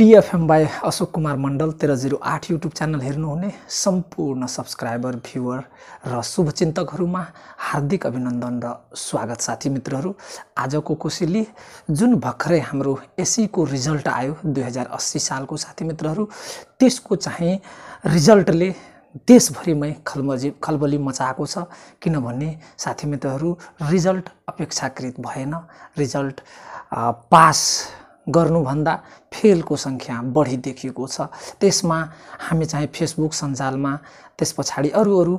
टिएफएम by Ashok Kumar Mandal तेह्र zero आठ YouTube channel हेर्नुहुने सम्पूर्ण सब्सक्राइबर भ्युवर र शुभचिन्तकहरूमा हार्दिक अभिनन्दन र स्वागत साथी मित्रहरू आजको कोसेली जुन भर्खरै हाम्रो एसीको रिजल्ट आयो दुई हजार अस्सी सालको साथी मित्रहरू त्यसको चाहिँ रिजल्टले देशभरिमै खलमजी खलबली मचाएको छ किनभने साथी मित्रहरू रिजल्ट अपेक्षाकृत भएन रिजल्ट पास गर्नुभन्दा फेलको सङ्ख्या बढी देखिएको छ त्यसमा हामी चाहिँ फेसबुक सञ्जालमा त्यस पछाडि अरू अरू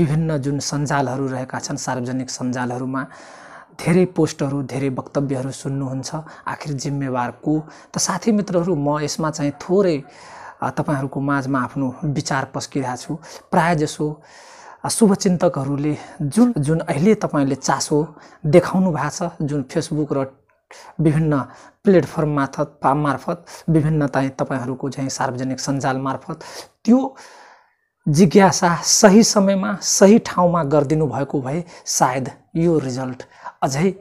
विभिन्न जुन सञ्जालहरू रहेका छन् सार्वजनिक सञ्जालहरूमा धेरै पोस्टहरू धेरै वक्तव्यहरू सुन्नुहुन्छ आखिर जिम्मेवार को त साथी मित्रहरू म यसमा चाहिँ थोरै तपाईँहरूको माझमा आफ्नो विचार पस्किरहेको छु प्रायःजसो शुभचिन्तकहरूले जुन जुन अहिले तपाईँले चासो देखाउनु भएको छ जुन फेसबुक र विभिन्न प्लेटफर्म मार्फत मार्फत विभिन्न चाहिँ तपाईँहरूको चाहिँ सार्वजनिक सञ्जाल मार्फत त्यो जिज्ञासा सही समयमा सही ठाउँमा गरिदिनु भएको भए सायद यो रिजल्ट अझै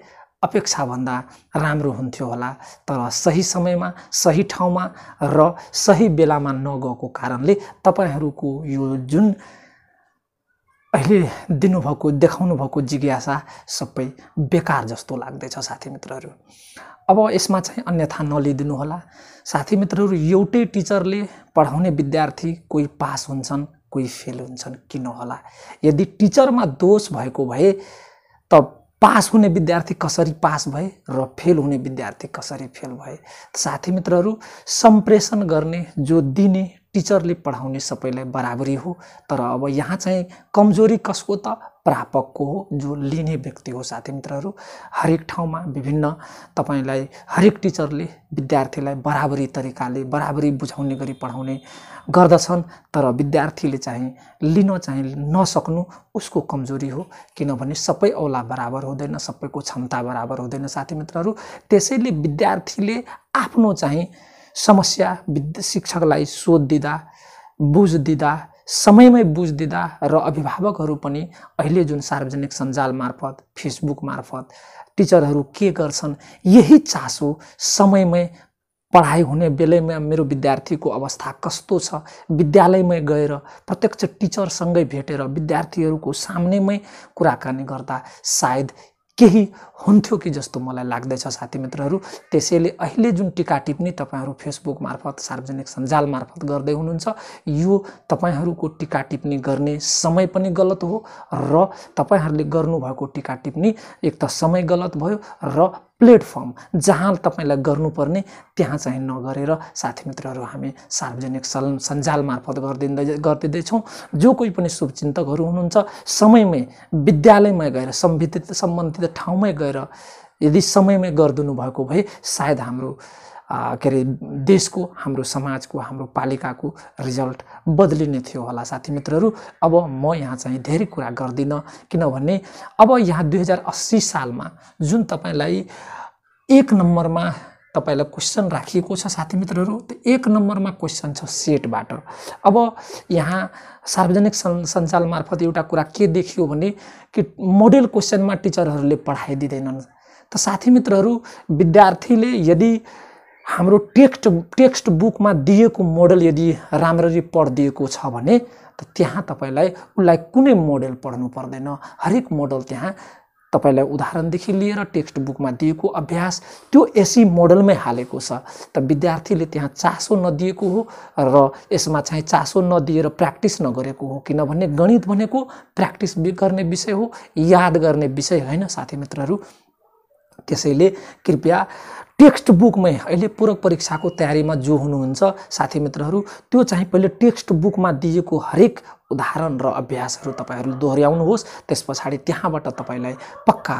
अपेक्षाभन्दा राम्रो हुन्थ्यो होला तर सही समयमा सही ठाउँमा र सही बेलामा नगएको कारणले तपाईँहरूको यो जुन अहिले दिनुभएको देखाउनु भएको जिज्ञासा सबै बेकार जस्तो लाग्दैछ साथी मित्रहरू अब यसमा चाहिँ अन्यथा नलिदिनु होला साथी मित्रहरू एउटै टिचरले पढाउने विद्यार्थी कोही पास हुन्छन् कोही फेल हुन्छन् किन होला यदि टिचरमा दोष भएको भए त पास हुने विद्यार्थी कसरी पास भए र फेल हुने विद्यार्थी कसरी फेल भए साथी मित्रहरू सम्प्रेषण गर्ने जो दिने टिचरले पढाउने सबैलाई बराबरी हो तर अब यहाँ चाहिँ कमजोरी कसको त प्रापकको हो जो लिने व्यक्ति हो साथी मित्रहरू हरेक ठाउँमा विभिन्न तपाईँलाई हरेक टिचरले विद्यार्थीलाई बराबरी तरिकाले बराबरी बुझाउने गरी पढाउने गर्दछन् तर विद्यार्थीले चाहिँ लिन चाहिँ नसक्नु उसको कमजोरी हो किनभने सबै औला बराबर हुँदैन सबैको क्षमता बराबर हुँदैन साथी मित्रहरू त्यसैले विद्यार्थीले आफ्नो चाहिँ समस्या शिक्षकलाई सोध दिँदा बुझ दिँदा समयमै बुझ दिँदा र अभिभावकहरू पनि अहिले जुन सार्वजनिक सञ्जाल मार्फत फेसबुक मार्फत टिचरहरू के गर्छन् यही चासो समयमै पढाइ हुने बेलैमा मेरो विद्यार्थीको अवस्था कस्तो छ विद्यालयमै गएर प्रत्यक्ष टिचरसँगै भेटेर विद्यार्थीहरूको सामनेमै कुराकानी गर्दा सायद केही हुन्थ्यो कि जस्तो मलाई लाग्दैछ साथी मित्रहरू त्यसैले अहिले जुन टिका टिप्पणी तपाईँहरू फेसबुक मार्फत सार्वजनिक सञ्जाल मार्फत गर्दै हुनुहुन्छ यो तपाईँहरूको टिका टिप्पणी गर्ने समय पनि गलत हो र तपाईँहरूले गर्नुभएको टिका टिप्पणी एक त समय गलत भयो र प्लेटफर्म जहाँ तपाईँलाई गर्नुपर्ने त्यहाँ चाहिँ नगरेर साथी मित्रहरू हामी सार्वजनिक सल सञ्जाल मार्फत गरिदिँदै गरिदिँदैछौँ जो कोही पनि शुभचिन्तकहरू हुनुहुन्छ समयमै विद्यालयमै गएर सम्बन्धित सम्बन्धित ठाउँमै गएर यदि समयमै गरिदिनु भएको भए सायद हाम्रो के अरे देशको हाम्रो समाजको हाम्रो पालिकाको रिजल्ट बदलिने थियो होला साथी मित्रहरू अब म यहाँ चाहिँ धेरै कुरा गर्दिनँ किनभने अब यहाँ दुई हजार अस्सी सालमा जुन तपाईँलाई एक नम्बरमा तपाईँलाई क्वेसन राखिएको छ साथी मित्रहरू त्यो एक नम्बरमा क्वेसन छ सेटबाट अब यहाँ सार्वजनिक सन् सञ्चाल मार्फत एउटा कुरा के देखियो भने कि मोडेल क्वेसनमा टिचरहरूले पढाइदिँदैनन् त साथी मित्रहरू विद्यार्थीले यदि हाम्रो टेक्स्ट टेक्स्ट बुकमा दिएको मोडल यदि राम्ररी पढिदिएको छ भने त त्यहाँ तपाईँलाई उसलाई कुनै मोडल पढ्नु पर्दैन हरेक मोडल त्यहाँ तपाईँलाई उदाहरणदेखि लिएर टेक्स्ट बुकमा दिएको अभ्यास त्यो एसी मोडलमै हालेको छ त विद्यार्थीले त्यहाँ चासो नदिएको हो र यसमा चाहिँ चासो नदिएर प्र्याक्टिस नगरेको हो किनभने गणित भनेको प्र्याक्टिस गर्ने विषय हो याद गर्ने विषय होइन साथी मित्रहरू त्यसैले कृपया टेक्स्ट बुकमै अहिले पूरक परीक्षाको तयारीमा जो हुनुहुन्छ साथी मित्रहरू त्यो चाहिँ पहिले टेक्स्ट बुकमा दिएको हरेक उदाहरण र अभ्यासहरू तपाईँहरूले दोहोऱ्याउनुहोस् त्यस पछाडि त्यहाँबाट तपाईँलाई पक्का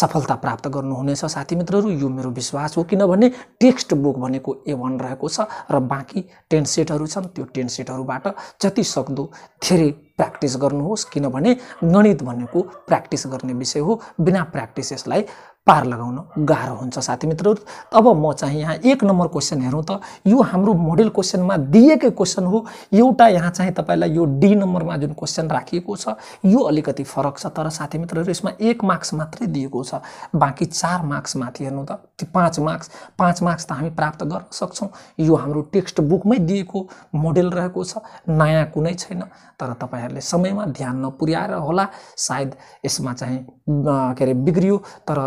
सफलता प्राप्त गर्नुहुनेछ साथी मित्रहरू यो मेरो विश्वास हो किनभने टेक्स्ट बुक भनेको ए वान रहेको छ र बाँकी टेन सेटहरू छन् त्यो टेन सेटहरूबाट जति सक्दो धेरै प्र्याक्टिस गर्नुहोस् किनभने गणित भनेको प्र्याक्टिस गर्ने विषय हो बिना प्र्याक्टिस यसलाई पार लगाउन गाह्रो हुन्छ साथी मित्रहरू अब म चाहिँ यहाँ एक नम्बर क्वेसन हेरौँ त यो हाम्रो मोडेल क्वेसनमा दिएकै क्वेसन हो एउटा यहाँ चाहिँ तपाईँलाई यो डी नम्बरमा जुन क्वेसन राखिएको छ यो अलिकति फरक छ तर साथी मित्रहरू यसमा एक मार्क्स मात्रै दिएको छ बाँकी चार मार्क्स माथि हेर्नु त त्यो पाँच मार्क्स पाँच मार्क्स त हामी प्राप्त गर्न सक्छौँ यो हाम्रो टेक्स्ट बुकमै दिएको मोडेल रहेको छ नयाँ कुनै छैन तर तपाईँहरूले समयमा ध्यान नपुर्याएर होला सायद यसमा चाहिँ के अरे बिग्रियो तर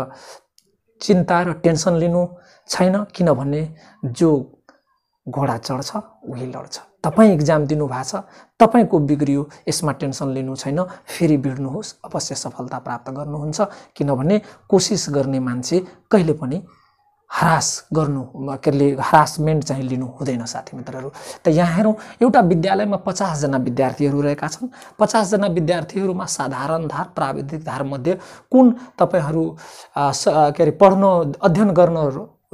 चिन्ता र टेन्सन लिनु छैन किनभने जो घोडा चढ्छ उही लड्छ तपाईँ इक्जाम दिनुभएको छ तपाईँको बिग्रियो यसमा टेन्सन लिनु छैन फेरि बिड्नुहोस् अवश्य सफलता प्राप्त गर्नुहुन्छ किनभने कोसिस गर्ने मान्छे कहिले पनि हरास गर्नु के अरे हरासमेन्ट चाहिँ लिनु हुँदैन साथी मित्रहरू त यहाँ हेरौँ एउटा विद्यालयमा पचासजना विद्यार्थीहरू रहेका छन् पचासजना विद्यार्थीहरूमा साधारण धार प्राविधिक धारमध्ये कुन तपाईँहरू के अरे पढ्न अध्ययन गर्न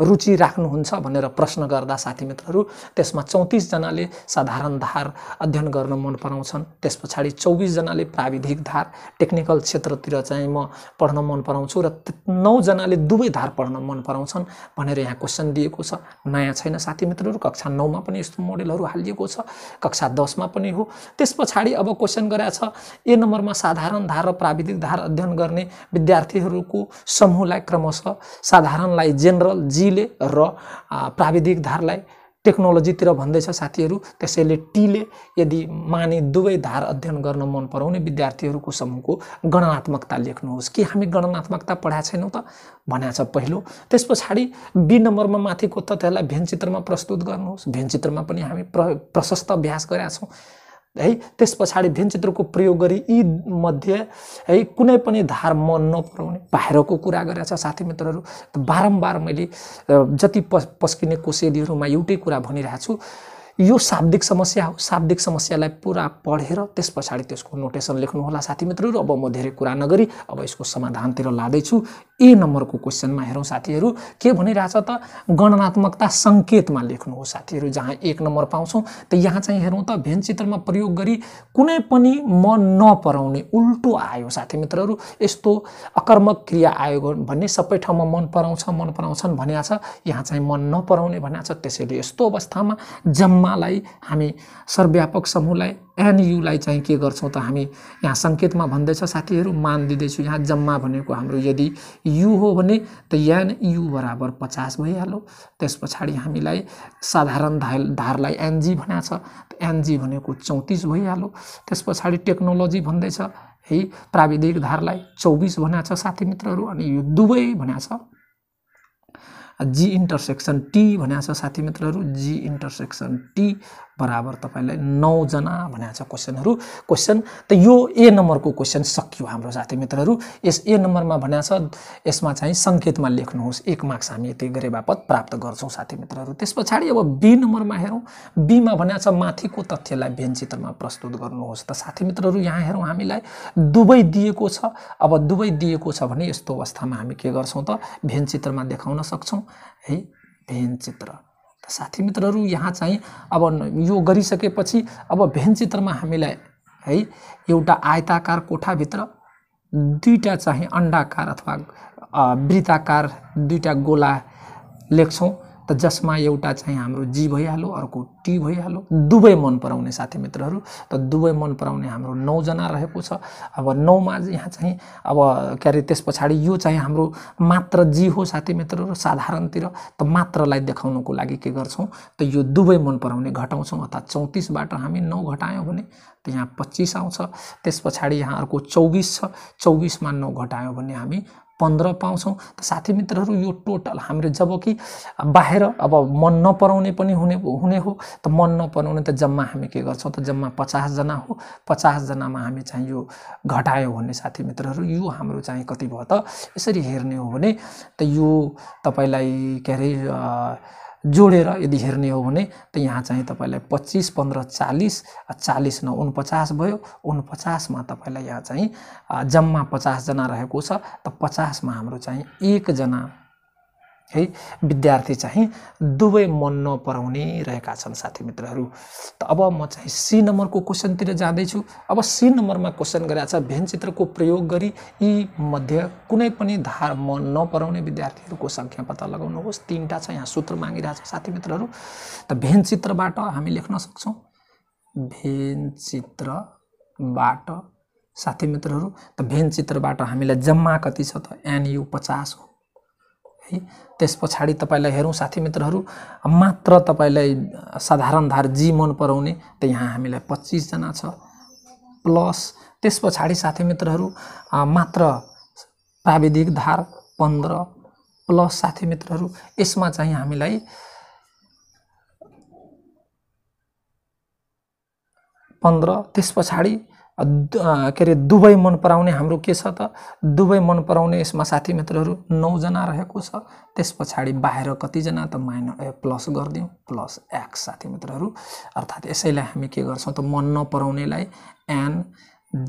रुचि राख्नुहुन्छ भनेर प्रश्न गर्दा साथी मित्रहरू त्यसमा चौतिसजनाले साधारण धार अध्ययन गर्न मन पराउँछन् त्यस पछाडि चौबिसजनाले प्राविधिक धार टेक्निकल क्षेत्रतिर चाहिँ म पढ्न मन पराउँछु र नौजनाले दुवै धार पढ्न मन पराउँछन् भनेर यहाँ क्वेसन दिएको छ नयाँ छैन साथी मित्रहरू कक्षा नौमा पनि यस्तो मोडेलहरू हालिएको छ कक्षा दसमा पनि हो त्यस पछाडि अब क्वेसन गराएको छ ए नम्बरमा साधारण धार र प्राविधिक धार अध्ययन गर्ने विद्यार्थीहरूको समूहलाई क्रमशः साधारणलाई जेनरल जी जीले र प्राविधिक धारलाई टेक्नोलोजीतिर भन्दैछ साथीहरू त्यसैले टीले यदि माने दुवै धार अध्ययन गर्न मन पराउने विद्यार्थीहरूको समूहको गणनात्मकता लेख्नुहोस् कि हामी गणनात्मकता पढाएको छैनौँ त भनेको छ पहिलो त्यस पछाडि बी नम्बरमा माथिको तथ्यहरूलाई भेनचित्रमा प्रस्तुत गर्नुहोस् भेनचित्रमा पनि हामी प्र प्रशस्त अभ्यास गरेका छौँ है त्यस पछाडि धिनचित्रको प्रयोग गरी यी मध्ये है कुनै पनि धार मन नपराउने बाहिरको कुरा गरेर छ साथी मित्रहरू बारम्बार मैले जति पस् पस्किने कोसेलीहरूमा एउटै कुरा भनिरहेको छु यो शाब्दिक समस्या हो शाब्दिक समस्यालाई पुरा पढेर त्यस पछाडि त्यसको नोटेसन होला साथी मित्रहरू अब म धेरै कुरा नगरी अब यसको समाधानतिर लाँदैछु ए नम्बरको क्वेसनमा हेरौँ साथीहरू के भनिरहेछ त गणनात्मकता सङ्केतमा लेख्नु हो साथीहरू जहाँ एक नम्बर पाउँछौँ त यहाँ चाहिँ हेरौँ त भेन चित्रमा प्रयोग गरी कुनै पनि म नपराउने उल्टो आयो साथी मित्रहरू यस्तो अकर्मक क्रिया आयो भन्ने सबै ठाउँमा मन पराउँछ मन पराउँछन् भनिएको छ यहाँ चाहिँ मन नपराउने भनिएको छ त्यसैले यस्तो अवस्थामा जम्मा समूहलाई हामी सर्वव्यापक समूहलाई एनयुलाई चाहिँ के गर्छौँ त हामी यहाँ सङ्केतमा भन्दैछ साथीहरू मान दिँदैछु यहाँ जम्मा भनेको हाम्रो यदि यु हो भने त एनयु बराबर पचास भइहाल्यो त्यस पछाडि हामीलाई साधारण धार धारलाई एनजी भनेको छ एनजी भनेको चौतिस भइहाल्यो त्यस पछाडि टेक्नोलोजी भन्दैछ है प्राविधिक धारलाई चौबिस भनेको छ साथी मित्रहरू अनि यो दुवै भनेको छ जी इन्टरसेक्सन टी भनेको छ साथी मित्रहरू जी इन्टरसेक्सन टी बराबर तपाईँलाई नौजना भनेको छ क्वेसनहरू क्वेसन त यो ए नम्बरको क्वेसन सकियो हाम्रो साथी मित्रहरू यस ए नम्बरमा भनेको छ यसमा चाहिँ सङ्केतमा लेख्नुहोस् एक मार्क्स हामी यति गरे बापत प्राप्त गर्छौँ साथी मित्रहरू त्यस पछाडि अब बी नम्बरमा हेरौँ बीमा भनेको छ माथिको तथ्यलाई व्यञ्चित्रमा प्रस्तुत गर्नुहोस् त साथी मित्रहरू यहाँ हेरौँ हामीलाई दुवै दिएको छ अब दुवै दिएको छ भने यस्तो अवस्थामा हामी के गर्छौँ त भेन चित्रमा देखाउन सक्छौँ है भेन त साथी मित्रहरू यहाँ चाहिँ अब यो गरिसकेपछि अब भेन चित्रमा हामीलाई है एउटा आयताकार कोठाभित्र दुईवटा चाहिँ अन्डाकार अथवा वृत्ताकार दुईवटा गोला लेख्छौँ त जसमा एउटा चाहिँ हाम्रो जी भइहाल्यो अर्को टी भइहाल्यो दुवै मन पराउने साथी मित्रहरू त दुवै मन पराउने हाम्रो नौजना रहेको छ अब नौमा यहाँ चाहिँ अब के अरे त्यस पछाडि यो चाहिँ हाम्रो मात्र जी हो साथी मित्रहरू साधारणतिर त मात्रलाई देखाउनुको लागि के गर्छौँ त यो दुवै मन पराउने घटाउँछौँ अर्थात् चौतिसबाट हामी नौ घटायौँ भने त यहाँ पच्चिस आउँछ त्यस पछाडि यहाँ अर्को चौबिस छ चौबिसमा नौ घटायौँ भने हामी पन्ध्र पाउँछौँ त साथी मित्रहरू यो टोटल हाम्रो जब कि बाहिर अब मन नपराउने पनि हुने हुने हो त मन नपराउने त जम्मा हामी के गर्छौँ त जम्मा पचासजना हो पचासजनामा हामी चाहिँ यो घटायो भने साथी मित्रहरू यो हाम्रो चाहिँ कति भयो त यसरी हेर्ने हो भने त यो तपाईँलाई के अरे जोडेर यदि हेर्ने हो भने त यहाँ चाहिँ तपाईँलाई पच्चिस पन्ध्र चालिस चालिस न उनपचास भयो उनपचासमा तपाईँलाई यहाँ चाहिँ जम्मा पचासजना रहेको छ त पचासमा हाम्रो चाहिँ एकजना है विद्यार्थी चाहिँ दुवै मन नपराउने रहेका छन् साथी मित्रहरू त अब म चाहिँ सी नम्बरको क्वेसनतिर जाँदैछु अब सी नम्बरमा क्वेसन गरेका छ भेनचित्रको प्रयोग गरी यी मध्ये कुनै पनि धार मन नपराउने विद्यार्थीहरूको सङ्ख्या पत्ता लगाउनुहोस् तिनवटा छ यहाँ सूत्र मागिरहेको साथी मित्रहरू त चित्रबाट हामी लेख्न सक्छौँ चित्रबाट साथी मित्रहरू त भेनचित्रबाट हामीलाई जम्मा कति छ त एनयु पचास हो है त्यस पछाडि तपाईँलाई हेरौँ साथी मित्रहरू मात्र तपाईँलाई साधारण धार जी मन पराउने त यहाँ हामीलाई पच्चिसजना छ प्लस त्यस पछाडि साथी मित्रहरू मात्र प्राविधिक धार पन्ध्र प्लस साथी मित्रहरू यसमा चाहिँ हामीलाई पन्ध्र त्यस पछाडि के अरे दुबई मन पराउने हाम्रो के छ त दुबई मन पराउने यसमा साथी मित्रहरू नौजना रहेको छ त्यस पछाडि बाहिर कतिजना त माइन ए प्लस गरिदिउँ प्लस एक्स साथी मित्रहरू अर्थात् यसैलाई हामी के गर्छौँ त मन नपराउनेलाई एन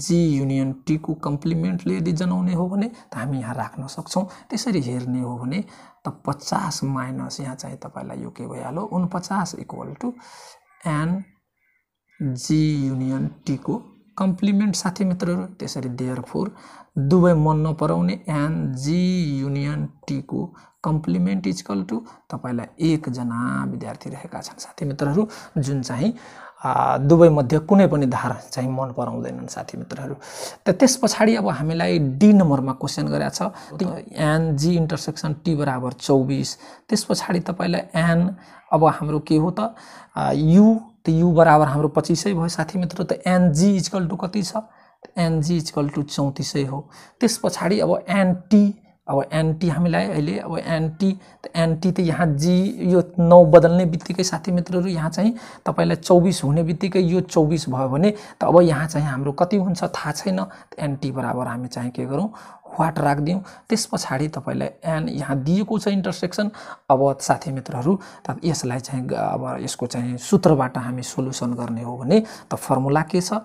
जी युनियन टीको कम्प्लिमेन्टले यदि जनाउने हो भने त हामी यहाँ राख्न सक्छौँ त्यसरी हेर्ने हो भने त पचास माइनस यहाँ चाहिँ तपाईँलाई यो के भइहाल्यो पचास equal to N G union टीको कम्प्लिमेन्ट साथी मित्रहरू त्यसरी देयर फोर दुवै मन नपराउने एन जी युनियन टीको कम्प्लिमेन्ट इज कल टु तपाईँलाई एकजना विद्यार्थी रहेका छन् साथी मित्रहरू जुन चाहिँ मध्ये कुनै पनि धार चाहिँ मन पराउँदैनन् साथी मित्रहरू त त्यस पछाडि अब हामीलाई डी नम्बरमा क्वेसन गरेको छ एन जी इन्टरसेक्सन टी बराबर चौबिस त्यस पछाडि तपाईँलाई एन अब हाम्रो के हो त यु त यु बराबर हाम्रो पच्चिसै भयो साथी मित्र त एनजी इजकल टु कति छ एनजी इजकल टु चौतिसै हो त्यस पछाडि अब एनटी अब एनटी हामीलाई अहिले अब एनटी त एनटी त यहाँ जी यो नौ बदल्ने बित्तिकै साथी मित्रहरू यहाँ चाहिँ तपाईँलाई चौबिस हुने बित्तिकै यो चौबिस भयो भने त अब यहाँ चाहिँ हाम्रो कति हुन्छ थाहा छैन एनटी बराबर हामी चाहिँ के गरौँ वाट राखिदिउँ त्यस पछाडि तपाईँलाई एन यहाँ दिएको छ इन्टरसेक्सन अब साथी मित्रहरू त यसलाई चाहिँ अब यसको चाहिँ सूत्रबाट हामी सोल्युसन गर्ने हो भने त फर्मुला के छ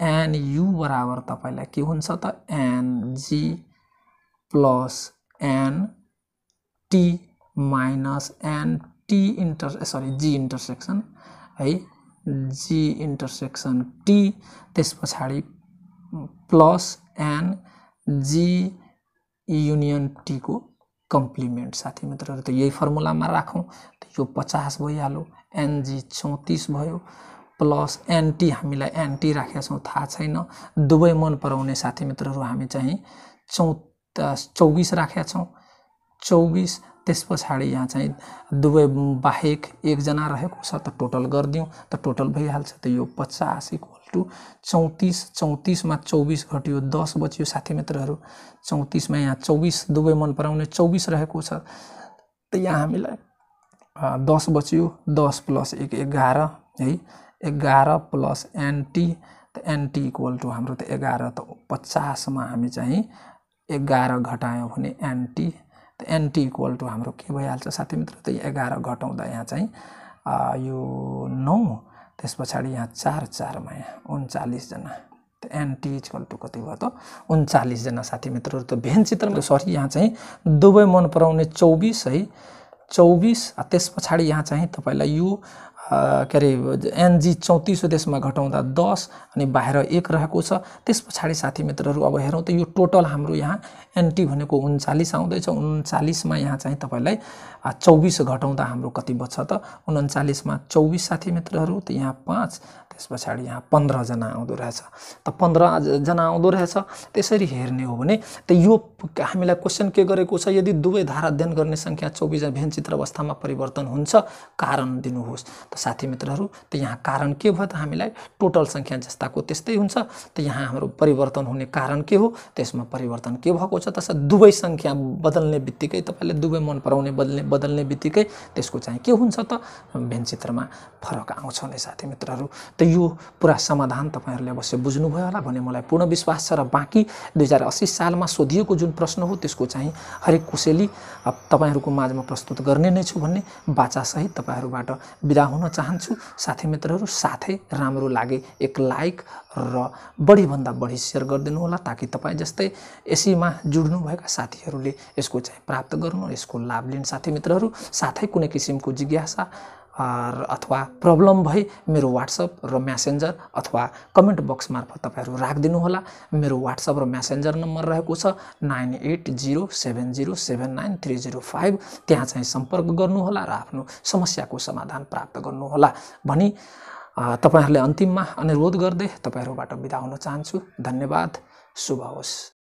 एन यु बराबर तपाईँलाई के हुन्छ त N G plus N T minus N T intersection G intersection है जी इन्टरसेक्सन टी त्यस पछाडि प्लस एन जी युनियन टीको कम्प्लिमेन्ट साथी मित्रहरू त यही फर्मुलामा राखौँ त यो पचास भइहाल्यो एनजी चौतिस भयो प्लस एनटी हामीलाई एनटी राखेका छौँ थाहा छैन दुवै मन पराउने साथी मित्रहरू हामी चाहिँ चौ चौबिस राखेका छौँ चौबिस त्यस पछाडि यहाँ चाहिँ दुवै बाहेक एकजना रहेको छ त टोटल गरिदिउँ त टोटल भइहाल्छ त यो पचास इक्वल टू चौतिस चौतिसमा चौबिस घट्यो दस बच्यो साथी मित्रहरू चौतिसमा यहाँ चौबिस दुवै मन पराउने चौबिस रहेको छ त यहाँ हामीलाई दस बच्यो दस प्लस एक एघार है एघार प्लस एनटी त एनटी इक्वल टु हाम्रो त एघार त पचासमा हामी चाहिँ एघार घटायौँ भने एनटी त एनटी इक्वल टु हाम्रो के भइहाल्छ साथी मित्र त एघार घटाउँदा यहाँ चाहिँ यो नौ त्यस पछाडि यहाँ चार चारमा यहाँ उन्चालिसजना त एनटी इक्वल टु कति भयो त उन्चालिसजना साथी मित्रहरू त भेन चित्रमा सरी यहाँ चाहिँ दुवै मन पराउने चौबिस है चौबिस त्यस पछाडि यहाँ चाहिँ तपाईँलाई यो के अरे एनजी चौतिस त्यसमा घटाउँदा दस अनि बाहिर एक रहेको छ त्यस पछाडि साथी मित्रहरू अब हेरौँ त यो टोटल हाम्रो यहाँ एनटी भनेको उन्चालिस आउँदैछ उन्चालिसमा यहाँ चाहिँ तपाईँलाई चौबिस घटाउँदा हाम्रो कति बच्छ त उन्चालिसमा चौबिस साथी मित्रहरू त यहाँ पाँच त्यस पछाडि यहाँ पन्ध्रजना आउँदो रहेछ त पन्ध्रजना आउँदो रहेछ त्यसरी हेर्ने हो भने त यो हामीलाई क्वेसन के गरेको छ यदि दुवै धारा अध्ययन गर्ने सङ्ख्या चौबिस अभियान चित्र अवस्थामा परिवर्तन हुन्छ कारण दिनुहोस् त साथी मित्रहरू त यहाँ कारण के भयो त हामीलाई टोटल सङ्ख्या जस्ताको त्यस्तै हुन्छ त यहाँ हाम्रो परिवर्तन हुने कारण के हो त्यसमा परिवर्तन के भएको छ तसर्थ दुवै सङ्ख्या बदल्ने बित्तिकै तपाईँले दुवै मन पराउने बदल्ने बदल्ने बित्तिकै त्यसको चाहिँ के हुन्छ त भेनचित्रमा फरक आउँछ नै साथी मित्रहरू त यो पुरा समाधान तपाईँहरूले अवश्य बुझ्नुभयो होला भन्ने मलाई पूर्ण विश्वास छ र बाँकी दुई हजार अस्सी सालमा सोधिएको जुन प्रश्न हो त्यसको चाहिँ हरेक कुसेली तपाईँहरूको माझमा प्रस्तुत गर्ने नै छु भन्ने बाचासहित तपाईँहरूबाट बिदा हुन चाहन्छु साथी मित्रहरू साथै राम्रो लागे एक लाइक र बढीभन्दा बढी सेयर होला ताकि तपाईँ जस्तै एसीमा जुड्नुभएका साथीहरूले यसको चाहिँ प्राप्त गर्नु यसको लाभ लिन साथी मित्रहरू साथै कुनै किसिमको जिज्ञासा अथवा प्रब्लम भए मेरो वाट्सएप र म्यासेन्जर अथवा कमेन्ट बक्स मार्फत तपाईँहरू होला मेरो वाट्सएप र म्यासेन्जर नम्बर रहेको छ nine eight zero seven zero seven nine three zero five त्यहाँ चाहिँ सम्पर्क गर्नुहोला र आफ्नो समस्याको समाधान प्राप्त गर्नुहोला भनी तपाईँहरूले अन्तिममा अनुरोध गर्दै तपाईँहरूबाट बिदा हुन चाहन्छु धन्यवाद शुभ होस्